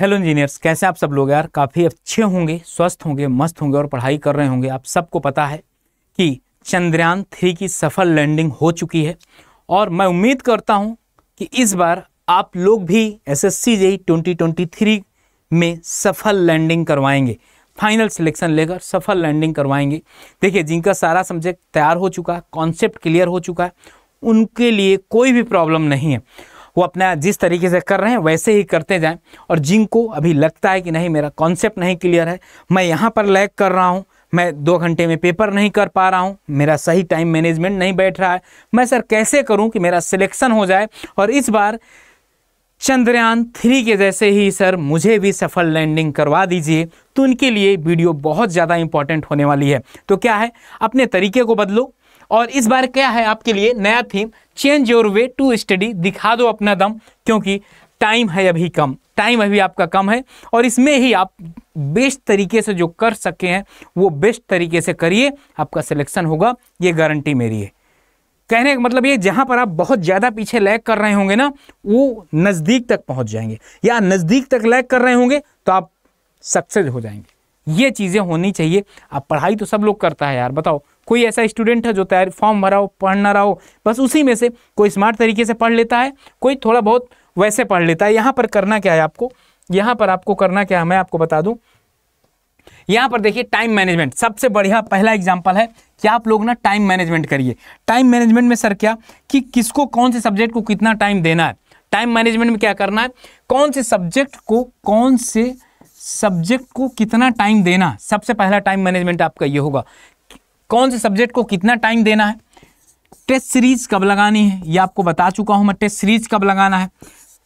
hello engineers कैसे आप सब लोग यार काफ़ी अच्छे होंगे स्वस्थ होंगे मस्त होंगे और पढ़ाई कर रहे होंगे आप सबको पता है कि चंद्रयान थ्री की सफल लैंडिंग हो चुकी है और मैं उम्मीद करता हूं कि इस बार आप लोग भी S S C twenty twenty three में सफल लैंडिंग करवाएंगे फाइनल सिलेक्शन लेकर सफल लैंडिंग करवाएंगे देखिए जिनका सारा सब्जेक्ट तैयार हो चुका है कॉन्सेप्ट क्लियर हो चुका है उनके लिए कोई भी प्रॉब्लम नहीं है वो अपना जिस तरीके से कर रहे हैं वैसे ही करते जाएं और जिनको अभी लगता है कि नहीं मेरा कॉन्सेप्ट नहीं क्लियर है मैं यहाँ पर लैग कर रहा हूँ मैं दो घंटे में पेपर नहीं कर पा रहा हूँ मेरा सही टाइम मैनेजमेंट नहीं बैठ रहा है मैं सर कैसे करूँ कि मेरा सिलेक्शन हो जाए और इस बार चंद्रयान थ्री के जैसे ही सर मुझे भी सफल लैंडिंग करवा दीजिए तो उनके लिए वीडियो बहुत ज़्यादा इंपॉर्टेंट होने वाली है तो क्या है अपने तरीके को बदलो और इस बार क्या है आपके लिए नया theme change your way to study दिखा दो अपना दम क्योंकि टाइम है अभी कम टाइम अभी आपका कम है और इसमें ही आप बेस्ट तरीके से जो कर सके हैं वो बेस्ट तरीके से करिए आपका सिलेक्शन होगा ये गारंटी मेरी है कहने का मतलब ये जहाँ पर आप बहुत ज़्यादा पीछे लैग कर रहे होंगे ना वो नज़दीक तक पहुँच जाएंगे या नज़दीक तक लैग कर रहे होंगे तो आप सक्सेस हो जाएंगे ये चीज़ें होनी चाहिए आप पढ़ाई तो सब लोग करता है यार बताओ कोई ऐसा स्टूडेंट है जो तैयार फॉर्म भरा हो पढ़ना रहा हो बस उसी में से कोई स्मार्ट तरीके से पढ़ लेता है कोई थोड़ा बहुत वैसे पढ़ लेता है यहाँ पर करना क्या है आपको यहाँ पर आपको करना क्या है मैं आपको बता दूँ यहाँ पर देखिए टाइम मैनेजमेंट सबसे बढ़िया पहला एग्जाम्पल है कि आप लोग ना टाइम मैनेजमेंट करिए टाइम मैनेजमेंट में सर क्या कि किसको कौन से सब्जेक्ट को कितना टाइम देना है टाइम मैनेजमेंट में क्या करना है कौन से सब्जेक्ट को कौन से सब्जेक्ट को कितना टाइम देना सबसे पहला टाइम मैनेजमेंट आपका ये होगा कौन से सब्जेक्ट को कितना टाइम देना है टेस्ट सीरीज कब लगानी है ये आपको बता चुका हूँ मैं टेस्ट सीरीज कब लगाना है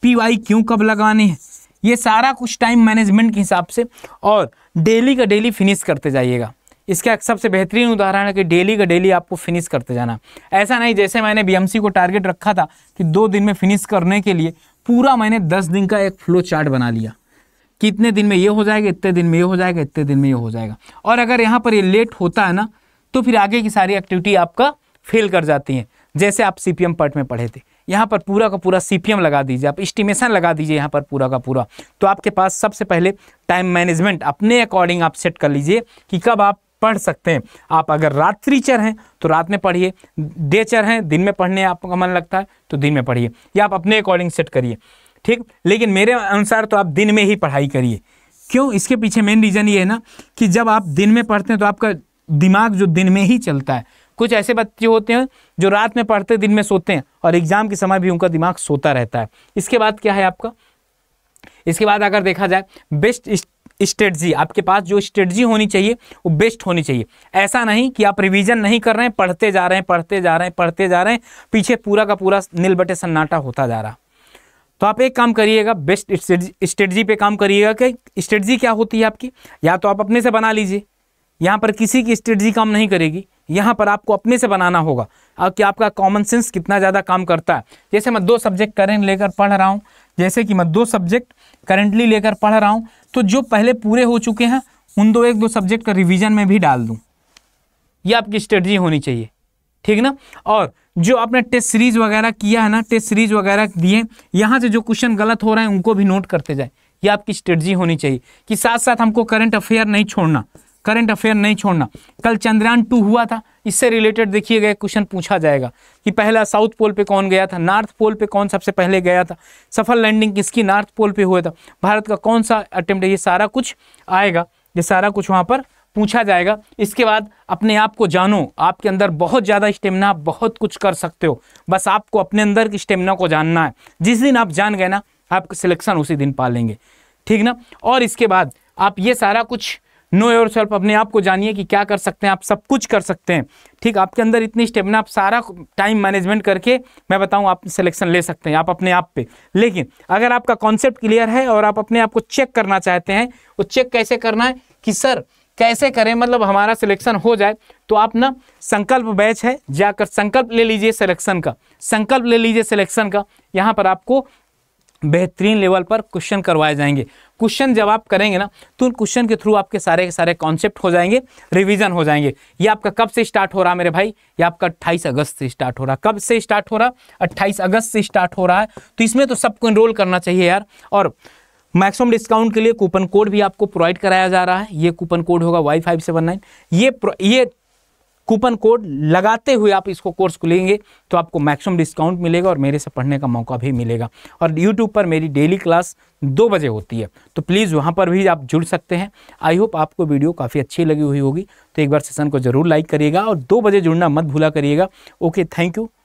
पी वाई क्यों कब लगानी है ये सारा कुछ टाइम मैनेजमेंट के हिसाब से और डेली का डेली फिनिश करते जाइएगा इसका सबसे बेहतरीन उदाहरण है कि डेली का डेली आपको फिनिश करते जाना ऐसा नहीं जैसे मैंने बीएमसी को टारगेट रखा था कि दो दिन में फिनिश करने के लिए पूरा मैंने दस दिन का एक फ्लो चार्ट बना लिया कितने दिन में ये हो जाएगा इतने दिन में ये हो जाएगा इतने दिन में ये हो जाएगा और अगर यहाँ पर ये लेट होता है ना तो फिर आगे की सारी एक्टिविटी आपका फेल कर जाती है जैसे आप सी पार्ट में पढ़े थे यहाँ पर पूरा का पूरा सी लगा दीजिए आप इस्टीमेशन लगा दीजिए यहाँ पर पूरा का पूरा तो आपके पास सबसे पहले टाइम मैनेजमेंट अपने अकॉर्डिंग आप सेट कर लीजिए कि कब आप पढ़ सकते हैं आप अगर रात्रिचर हैं तो रात में पढ़िए डे चर हैं दिन में पढ़ने आपका मन लगता है तो दिन में पढ़िए या आप अपने अकॉर्डिंग सेट करिए ठीक लेकिन मेरे अनुसार तो आप दिन में ही पढ़ाई करिए क्यों इसके पीछे मेन रीज़न ये है ना कि जब आप दिन में पढ़ते हैं तो आपका दिमाग जो दिन में ही चलता है कुछ ऐसे बच्चे होते हैं जो रात में पढ़ते दिन में सोते हैं और एग्ज़ाम के समय भी उनका दिमाग सोता रहता है इसके बाद क्या है आपका इसके बाद अगर देखा जाए बेस्ट स्ट्रेटजी आपके पास जो स्ट्रेटजी होनी चाहिए वो बेस्ट होनी चाहिए ऐसा नहीं कि आप रिवीजन नहीं कर रहे हैं पढ़ते जा रहे हैं पढ़ते जा रहे हैं पढ़ते जा रहे हैं पीछे पूरा का पूरा नीलबटे सन्नाटा होता जा रहा तो आप एक काम करिएगा बेस्ट स्ट्रेटजी पे काम करिएगा कि स्ट्रेटजी क्या होती है आपकी या तो आप अपने से बना लीजिए यहाँ पर किसी की स्ट्रेटजी काम नहीं करेगी यहाँ पर आपको अपने से बनाना होगा और कि आपका कॉमन सेंस कितना ज़्यादा काम करता है जैसे मैं दो सब्जेक्ट करेंट लेकर पढ़ रहा हूँ जैसे कि मैं दो सब्जेक्ट करेंटली लेकर पढ़ रहा हूँ तो जो पहले पूरे हो चुके हैं उन दो एक दो सब्जेक्ट का रिविजन में भी डाल दूँ ये आपकी स्ट्रेटजी होनी चाहिए ठीक ना और जो आपने टेस्ट सीरीज वगैरह किया है ना टेस्ट सीरीज वगैरह दिए यहाँ से जो क्वेश्चन गलत हो रहे हैं उनको भी नोट करते जाए ये आपकी स्ट्रेटजी होनी चाहिए कि साथ साथ हमको करंट अफेयर नहीं छोड़ना करंट अफेयर नहीं छोड़ना कल चंद्रयान टू हुआ था इससे रिलेटेड देखिए गए क्वेश्चन पूछा जाएगा कि पहला साउथ पोल पे कौन गया था नॉर्थ पोल पे कौन सबसे पहले गया था सफल लैंडिंग किसकी नॉर्थ पोल पे हुआ था भारत का कौन सा अटेम्प्ट ये सारा कुछ आएगा ये सारा कुछ वहाँ पर पूछा जाएगा इसके बाद अपने आप को जानो आपके अंदर बहुत ज़्यादा स्टेमिना बहुत कुछ कर सकते हो बस आपको अपने अंदर की स्टेमिना को जानना है जिस दिन आप जान गए ना आपका सिलेक्शन उसी दिन पा लेंगे ठीक ना और इसके बाद आप ये सारा कुछ नो योर सेल्फ अपने आप को जानिए कि क्या कर सकते हैं आप सब कुछ कर सकते हैं ठीक आपके अंदर इतनी स्टेमिना आप सारा टाइम मैनेजमेंट करके मैं बताऊं आप सिलेक्शन ले सकते हैं आप अपने आप पे लेकिन अगर आपका कॉन्सेप्ट क्लियर है और आप अपने आप को चेक करना चाहते हैं वो चेक कैसे करना है कि सर कैसे करें मतलब हमारा सिलेक्शन हो जाए तो आप ना संकल्प बैच है जाकर संकल्प ले लीजिए सिलेक्शन का संकल्प ले लीजिए सिलेक्शन का यहाँ पर आपको बेहतरीन लेवल पर क्वेश्चन करवाए जाएंगे क्वेश्चन जब आप करेंगे ना तो उन क्वेश्चन के थ्रू आपके सारे के सारे कॉन्सेप्ट हो जाएंगे रिविजन हो जाएंगे ये आपका कब से स्टार्ट हो रहा है मेरे भाई ये आपका अट्ठाईस अगस्त से स्टार्ट हो रहा है कब से स्टार्ट हो रहा है अट्ठाईस अगस्त से स्टार्ट हो रहा है तो इसमें तो सबको इनरोल करना चाहिए यार और मैक्सिमम डिस्काउंट के लिए कूपन कोड भी आपको प्रोवाइड कराया जा रहा है ये कूपन कोड होगा वाई फाइव सेवन नाइन ये ये कूपन कोड लगाते हुए आप इसको कोर्स को लेंगे तो आपको मैक्सिमम डिस्काउंट मिलेगा और मेरे से पढ़ने का मौका भी मिलेगा और यूट्यूब पर मेरी डेली क्लास दो बजे होती है तो प्लीज़ वहाँ पर भी आप जुड़ सकते हैं आई होप आपको वीडियो काफ़ी अच्छी लगी हुई होगी तो एक बार सेशन को ज़रूर लाइक करिएगा और दो बजे जुड़ना मत भूला करिएगा ओके थैंक यू